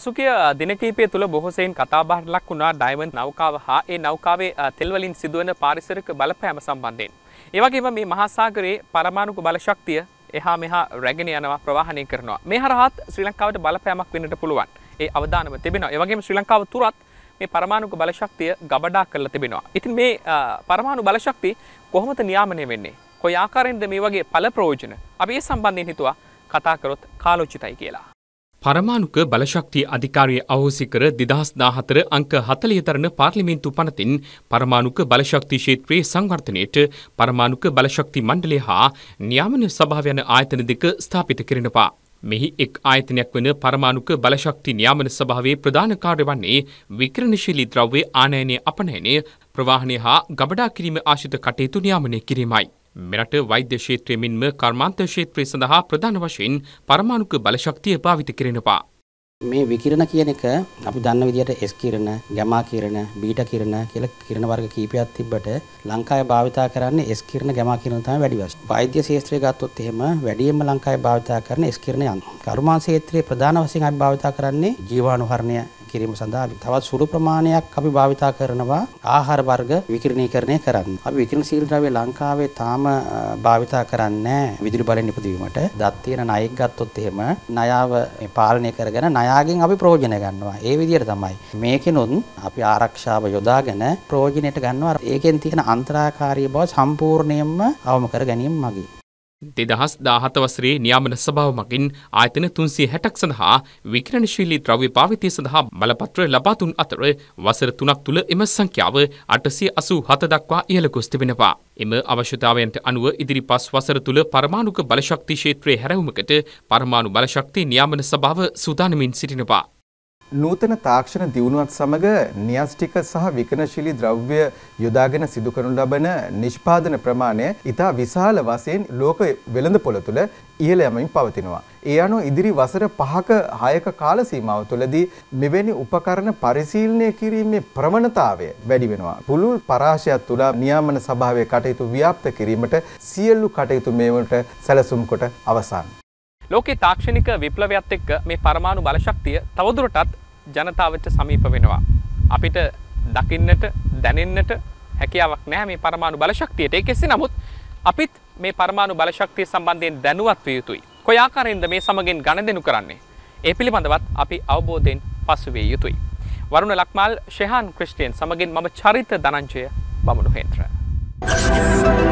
පසුගිය දිනකීපය තුළ බොහොසයින් කතාබාට ලක් වුණා ඩයිවන් නෞකාව හා ඒ නෞකාවේ තෙල්වලින් සිදුවන පාරිසරක බලපෑම සම්බන්ධයෙන්. ඒවගේම මේ මහාසාගරයේ පරමාණුක බලශක්තිය එහා මෙහා රැගෙන යනවා ප්‍රවාහණය කරනවා. මේ හරහත් ශ්‍රී ලංකාවට බලපෑමක් වෙන්නට පුළුවන්. ඒ අවදානම තිබෙනවා. ඒ වගේම ශ්‍රී ලංකාව තුරත් මේ පරමාණුක බලශක්තිය ගබඩා කරලා තිබෙනවා. ඉතින් මේ පරමාණු බලශක්ති කොහොමද නියාමනය වෙන්නේ? කොයි ආකාරයෙන්ද මේ වගේ ඵල ප්‍රයෝජන? අපි ඒ සම්බන්ධයෙන් හිතුවා කතා කරොත් කාලෝචිතයි කියලා. පරමාණුක බලශක්ති අධිකාරිය අහෝසි කර දෙදහස් දාහතර අංක හතලිය තරණ පාර්ලිමේන්තු පනතින් පරමාණුක බලශක්ති ශේත්‍රයේ සංවර්ධනයට පරමාණුක බලශක්ති මණ්ඩලය හා න්‍යාමන සභාව යන ආයතන දෙක ස්ථාපිත කරනවා. මෙහි එක් ආයතනයක් වන පරමාණුක බලශක්ති න්‍යාමන සභාවේ ප්‍රධාන කාර්ය වන්නේ විකරණශීලී ද්‍රව්‍ය ආනයනය අපනයනය ප්‍රවාහනය හා ගබඩා කිරීම ආශිත කටයුතු න්‍යාමනය කිරීමයි. මෙරට වෛද්‍ය ක්ෂේත්‍රය මෙන්ම කර්මාන්ත ක්ෂේත්‍රය සඳහා ප්‍රධාන වශයෙන් පරමාණුක බලශක්තිය භාවිත කරනවා. මේ විකිරණ කියන එක අපි දන්න විදිහට S කිරණ, ගැමා කිරණ, බීටා කිරණ කියලා කිරණ වර්ග කීපයක් තිබ්බට ලංකාවේ භාවිතා කරන්නේ S කිරණ, ගැමා කිරණ තමයි වැඩි වශයෙන්. වෛද්‍ය ශාස්ත්‍රය ගත්තොත් එහෙම වැඩියෙන්ම ලංකාවේ භාවිතා කරන S කිරණ යන්ත්‍ර. කර්මාන්ත ශාස්ත්‍රයේ ප්‍රධාන වශයෙන් අපි භාවිතා කරන්නේ ජීවාණු හරණය කිරීම සඳහා තවත් සුළු ප්‍රමාණයක් අපි භාවිතා කරනවා ආහාර වර්ග විකිරණීකරණය කරන්න. අපි විකිරණ සීල් ද්‍රව්‍ය ලංකාවේ තාම භාවිතා කරන්නේ විදුලි බලෙන් ඉපදවීමට. දත් තියෙන ණයෙක් ගත්තොත් එහෙම ණයාව පාලනය කරගෙන ණයාගෙන් අපි ප්‍රයෝජන ගන්නවා. ඒ විදිහට තමයි. මේකෙනොත් අපි ආරක්ෂාව යොදාගෙන ප්‍රයෝජනෙට ගන්නවා. ඒකෙන් තියෙන අන්තරාකාරී බව සම්පූර්ණයෙන්ම අවම කර ගැනීම මගින් දෙදහස් දාහතවසරේ නියාමන සභාව මගින් ආයතන තුන්සේ හැටක් සඳහා විකරණශීලී ද්‍රව්‍ය පාවිතය සඳහා බලපත්‍ර ලබාතුන් අතර වසර තුනක් තුළ එම සංඛ්‍යාව අටසිය අසූ හත දක්වා ඉහළ ගොස් තිබෙනවා. එම අවශ්‍යතාවයන්ට අනුව ඉදිරි පස් වසර තුළ පරමාණුක බලශක්ති ක්ෂේත්‍රයේ හැරවුමකට පරමාණු බලශක්ති නියාමන සභාව සූදානමින් සිටිනවා. නූතන තාක්ෂණ දියුණුවත් සමග න්‍යෂ්ටික සහ විකනශීලී ද්‍රව්‍ය යොදාගෙන සිදු කරනු ලබන නිෂ්පාදන ප්‍රමාණය ඉතා විශාල වශයෙන් ලෝක වෙළඳපොළ තුළ ඉහළ යමින් පවතිනවා. ඒ අනුව ඉදිරි වසර 5ක 6ක කාල සීමාව තුළදී මෙවැනි උපකරණ පරිශීලනය කිරීමේ ප්‍රවණතාවය වැඩි වෙනවා. පුළුල් පරාශයක් තුළ නියාමන සභාවේ කටයුතු ව්‍යාප්ත කිරීමට සියලු කටයුතු මේවට සැලසුම් කොට අවසන්. ලෝකේ තාක්ෂණික විප්ලවයත් එක්ක මේ පරමාණු බලශක්තිය තවදුරටත් ජනතාවට සමීප වෙනවා. අපිට දකින්නට දැනෙන්නට හැකියාවක් නැහැ මේ පරමාණු බලශක්තියට. ඒ කෙසේ නමුත් අපිත් මේ පරමාණු බලශක්තිය සම්බන්ධයෙන් දැනුවත් විය යුතුයි. කොයි ආකාරයෙන්ද මේ සමගින් ගණදෙනු කරන්නේ? ඒ පිළිබඳවත් අපි අවබෝධයෙන් පසු විය යුතුයි. වරුණ ලක්මාල් ෂෙහාන් ක්‍රිස්ටියන් සමගින් මම චරිත දනංජය බමුණු හේන්ද්‍ර. Thank you.